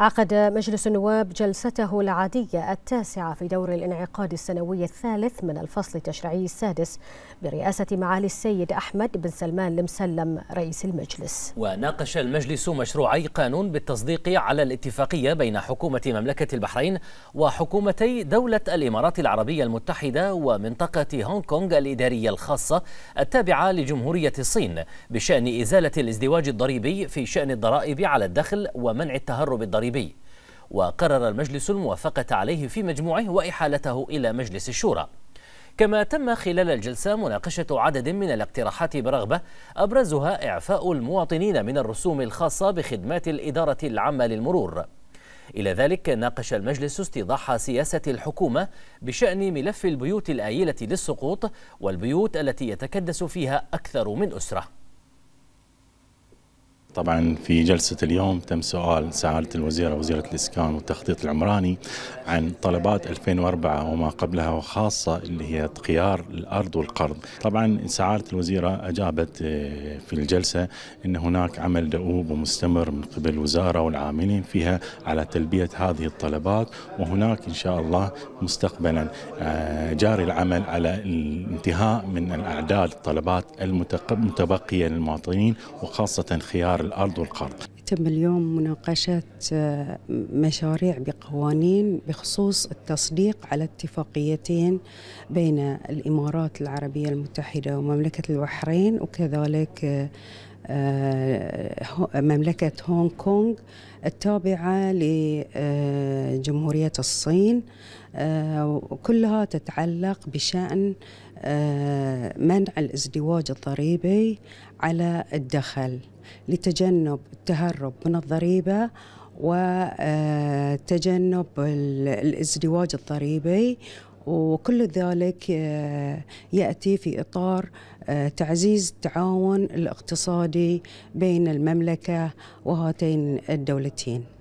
عقد مجلس النواب جلسته العادية التاسعة في دور الانعقاد السنوي الثالث من الفصل التشريعي السادس برئاسة معالي السيد أحمد بن سلمان المسلم رئيس المجلس وناقش المجلس مشروعي قانون بالتصديق على الاتفاقية بين حكومة مملكة البحرين وحكومتي دولة الإمارات العربية المتحدة ومنطقة هونغ كونغ الإدارية الخاصة التابعة لجمهورية الصين بشأن إزالة الازدواج الضريبي في شأن الضرائب على الدخل ومنع التهرب الضريبي المغربي وقرر المجلس الموافقة عليه في مجموعه وإحالته إلى مجلس الشورى كما تم خلال الجلسة مناقشة عدد من الاقتراحات برغبة أبرزها إعفاء المواطنين من الرسوم الخاصة بخدمات الإدارة العامة للمرور إلى ذلك ناقش المجلس استيضاح سياسة الحكومة بشأن ملف البيوت الآيلة للسقوط والبيوت التي يتكدس فيها أكثر من أسرة طبعا في جلسة اليوم تم سؤال سعادة الوزيرة وزيرة الإسكان والتخطيط العمراني عن طلبات 2004 وما قبلها وخاصة اللي هي خيار الأرض والقرض طبعا سعادة الوزيرة أجابت آه، في الجلسة أن هناك عمل دؤوب ومستمر من قبل الوزارة والعاملين فيها على تلبية هذه الطلبات وهناك إن شاء الله مستقبلا آه، جاري العمل على الانتهاء من الأعداد الطلبات المتبقية للمواطنين وخاصة خيار الأرض والقرض تم اليوم مناقشة آه، مشاريع بقوانين بخصوص التصديق على اتفاقيتين بين الإمارات العربية المتحدة ومملكة البحرين وكذلك آه، آه، مملكة هونغ كونغ التابعة لجمهورية آه، الصين آه، كلها تتعلق بشأن منع الازدواج الضريبي على الدخل لتجنب التهرب من الضريبة وتجنب الازدواج الضريبي وكل ذلك آه، ياتي في اطار آه، تعزيز التعاون الاقتصادي بين المملكه وهاتين الدولتين